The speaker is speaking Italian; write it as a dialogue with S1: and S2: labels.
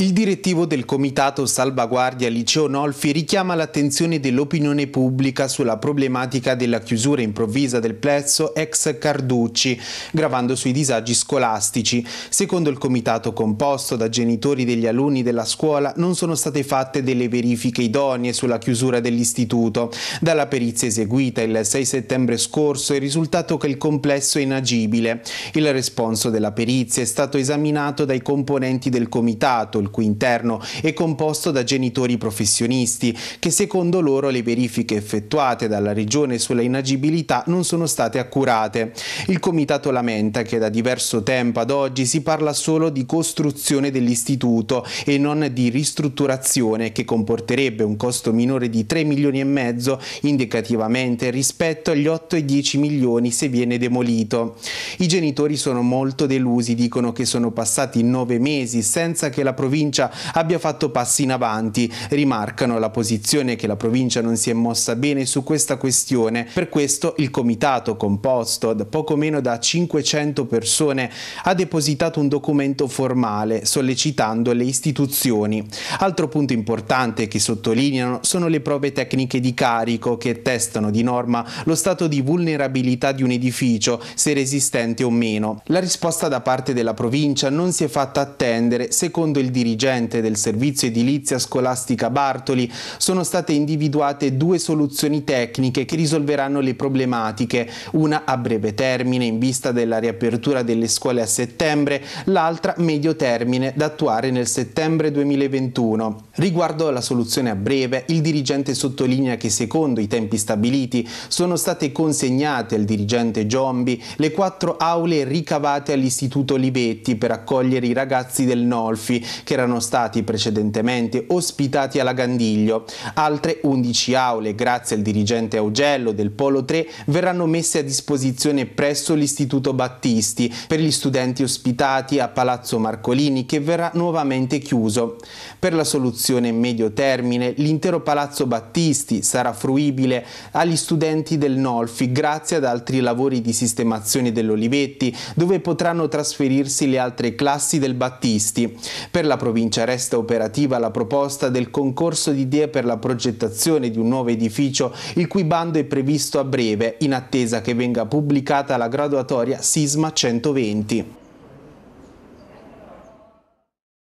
S1: Il direttivo del Comitato Salvaguardia Liceo Nolfi richiama l'attenzione dell'opinione pubblica sulla problematica della chiusura improvvisa del plezzo ex Carducci, gravando sui disagi scolastici. Secondo il comitato composto da genitori degli alunni della scuola non sono state fatte delle verifiche idonee sulla chiusura dell'istituto. Dalla perizia eseguita il 6 settembre scorso è risultato che il complesso è inagibile. Il responso della perizia è stato esaminato dai componenti del comitato, il il cui interno è composto da genitori professionisti che secondo loro le verifiche effettuate dalla Regione sulla inagibilità non sono state accurate. Il Comitato lamenta che da diverso tempo ad oggi si parla solo di costruzione dell'istituto e non di ristrutturazione che comporterebbe un costo minore di 3 milioni e mezzo indicativamente rispetto agli 8 e 10 milioni se viene demolito. I genitori sono molto delusi, dicono che sono passati 9 mesi senza che la provincia provincia abbia fatto passi in avanti. Rimarcano la posizione che la provincia non si è mossa bene su questa questione. Per questo il comitato, composto da poco meno da 500 persone, ha depositato un documento formale sollecitando le istituzioni. Altro punto importante che sottolineano sono le prove tecniche di carico che testano di norma lo stato di vulnerabilità di un edificio, se resistente o meno. La risposta da parte della provincia non si è fatta attendere secondo il diritto dirigente del servizio edilizia scolastica Bartoli, sono state individuate due soluzioni tecniche che risolveranno le problematiche, una a breve termine in vista della riapertura delle scuole a settembre, l'altra medio termine da attuare nel settembre 2021. Riguardo alla soluzione a breve, il dirigente sottolinea che secondo i tempi stabiliti sono state consegnate al dirigente Giombi le quattro aule ricavate all'Istituto Libetti per accogliere i ragazzi del Nolfi che erano stati precedentemente ospitati alla Gandiglio. Altre 11 aule, grazie al dirigente Augello del Polo 3, verranno messe a disposizione presso l'Istituto Battisti per gli studenti ospitati a Palazzo Marcolini che verrà nuovamente chiuso. Per la soluzione medio termine l'intero Palazzo Battisti sarà fruibile agli studenti del Nolfi grazie ad altri lavori di sistemazione dell'Olivetti dove potranno trasferirsi le altre classi del Battisti. Per la provincia resta operativa la proposta del concorso di idee per la progettazione di un nuovo edificio il cui bando è previsto a breve in attesa che venga pubblicata la graduatoria Sisma 120.